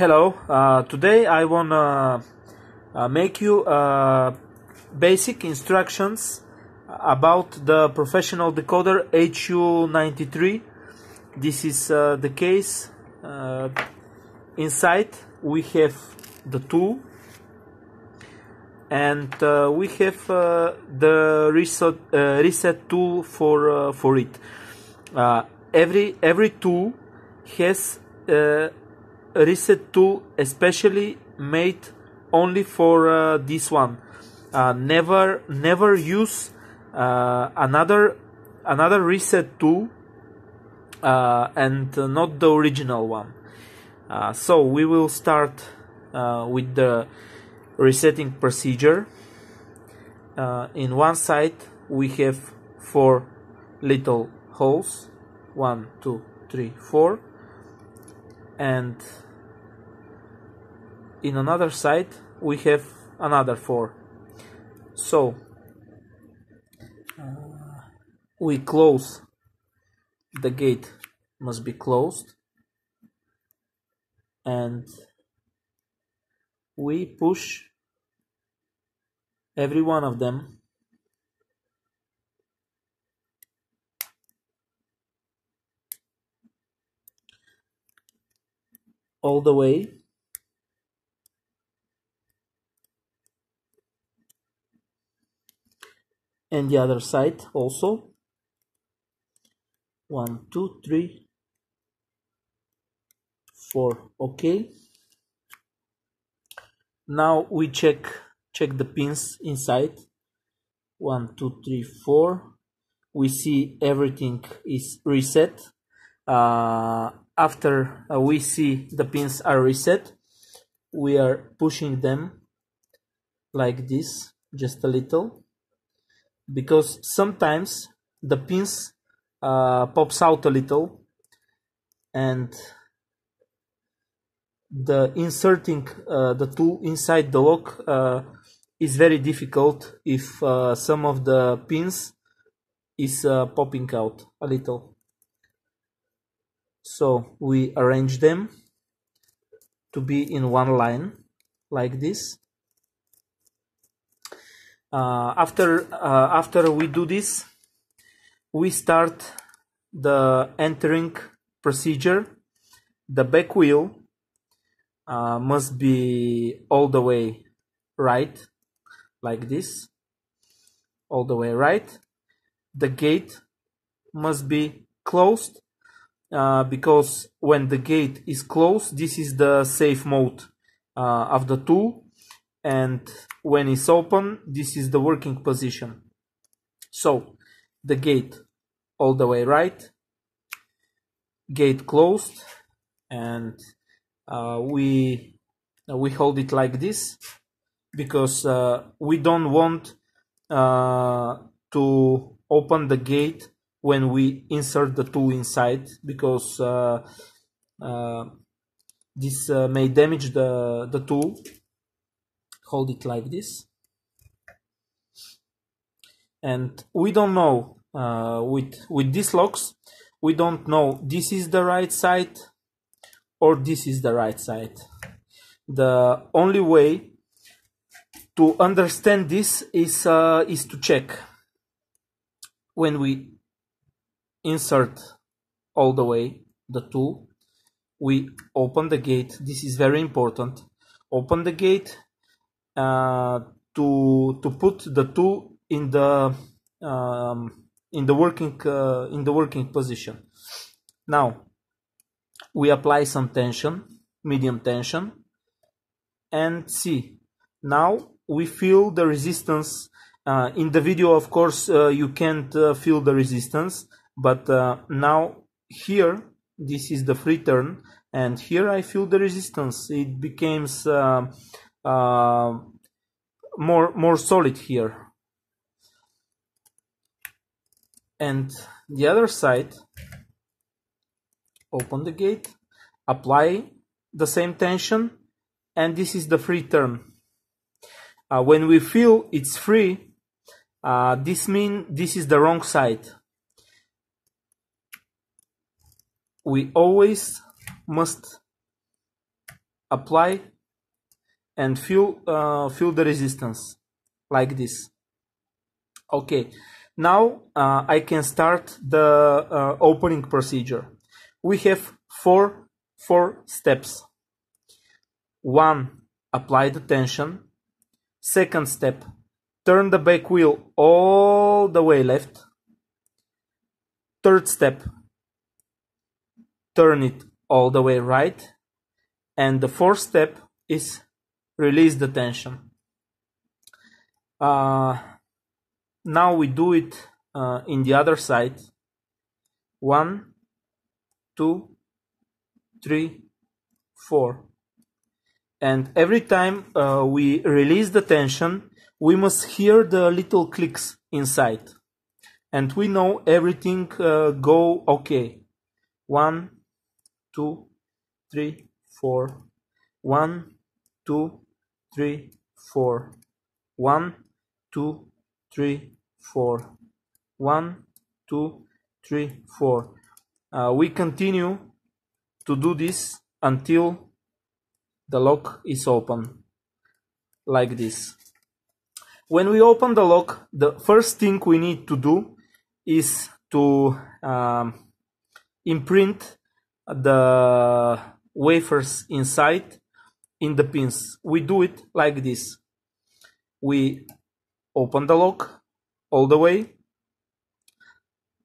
Hello, uh, today I wanna uh, make you uh, basic instructions about the professional decoder HU93. This is uh, the case. Uh, inside we have the tool and uh, we have the reset, reset tool for, for it. every, every tool has reset 2 especially made only for uh, this one uh, never never use uh, another another reset 2 uh, and not the original one uh, so we will start uh, with the resetting procedure in one side we have four little holes one two three four and in another side we have another four so uh, we close the gate must be closed and we push every one of them all the way and the other side also one two three four okay now we check check the pins inside one two three four we see everything is reset uh, after uh, we see the pins are reset we are pushing them like this just a little because sometimes the pins uh, pops out a little and the inserting uh, the tool inside the lock uh, is very difficult if uh, some of the pins is uh, popping out a little so we arrange them to be in one line like this uh, after uh, after we do this we start the entering procedure the back wheel uh, must be all the way right like this all the way right the gate must be closed uh, because when the gate is closed, this is the safe mode uh, of the tool. And when it's open, this is the working position. So the gate all the way right, gate closed, and uh, we we hold it like this because uh, we don't want uh, to open the gate when we insert the tool inside because uh, uh, this uh, may damage the, the tool. Hold it like this. And we don't know uh, with, with these locks, we don't know this is the right side or this is the right side. The only way to understand this is, uh, is to check when we insert all the way the tool we open the gate this is very important open the gate uh, to to put the tool in the um, in the working uh, in the working position now we apply some tension medium tension and see now we feel the resistance uh, in the video of course uh, you can't uh, feel the resistance but uh, now here this is the free turn and here I feel the resistance it becomes uh, uh, more more solid here and the other side open the gate apply the same tension and this is the free turn uh, when we feel it's free uh, this mean this is the wrong side we always must apply and feel uh, feel the resistance like this okay now uh, I can start the uh, opening procedure we have four four steps one apply the tension second step turn the back wheel all the way left third step turn it all the way right and the fourth step is release the tension uh, now we do it uh, in the other side one two three four and every time uh, we release the tension we must hear the little clicks inside and we know everything uh, go okay one two, three, four. One, two, three, four. One, two, three, four. One, two, three, four. Uh, we continue to do this until the lock is open, like this. When we open the lock, the first thing we need to do is to um, imprint the wafers inside in the pins. We do it like this. We open the lock all the way,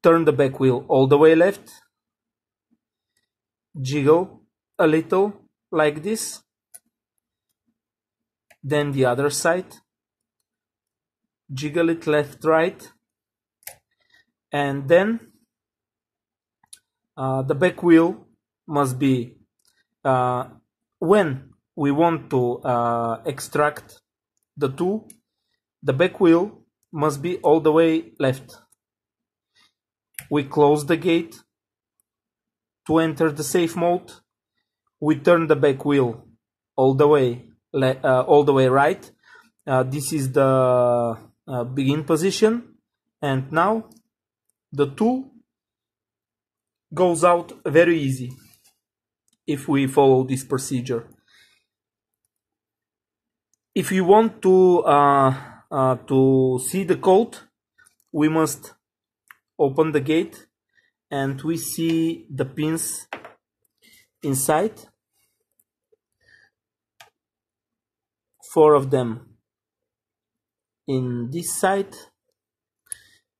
turn the back wheel all the way left, jiggle a little like this, then the other side, jiggle it left right, and then uh, the back wheel must be uh, when we want to uh, extract the two, the back wheel must be all the way left. We close the gate to enter the safe mode. We turn the back wheel all the way uh, all the way right. Uh, this is the uh, begin position, and now the tool goes out very easy if we follow this procedure. If you want to uh, uh, to see the code, we must open the gate and we see the pins inside. Four of them in this side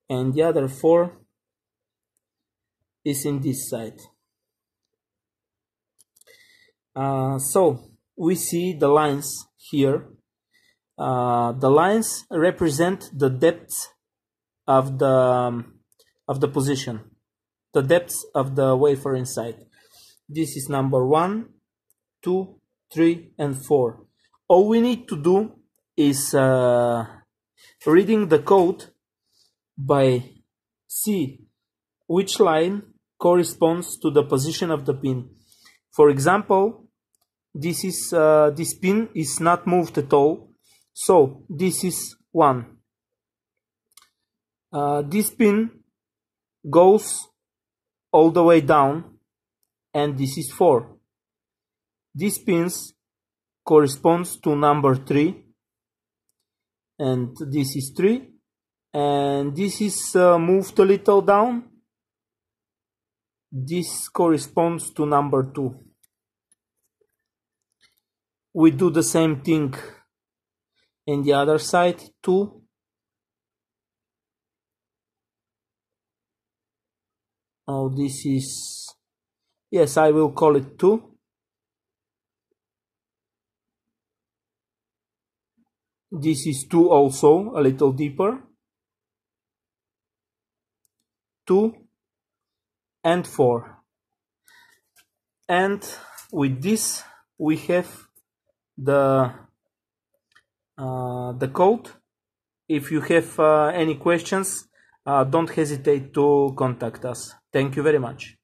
and the other four is in this side. Uh, so we see the lines here. Uh, the lines represent the depth of the um, of the position, the depth of the wafer inside. This is number one, two, three, and four. All we need to do is uh, reading the code by see which line corresponds to the position of the pin. For example, this is uh, this pin is not moved at all so this is one uh, this pin goes all the way down and this is four these pins corresponds to number three and this is three and this is uh, moved a little down this corresponds to number two we do the same thing in the other side too oh this is yes I will call it 2 this is 2 also a little deeper 2 and 4 and with this we have the uh, the code. If you have uh, any questions, uh, don't hesitate to contact us. Thank you very much.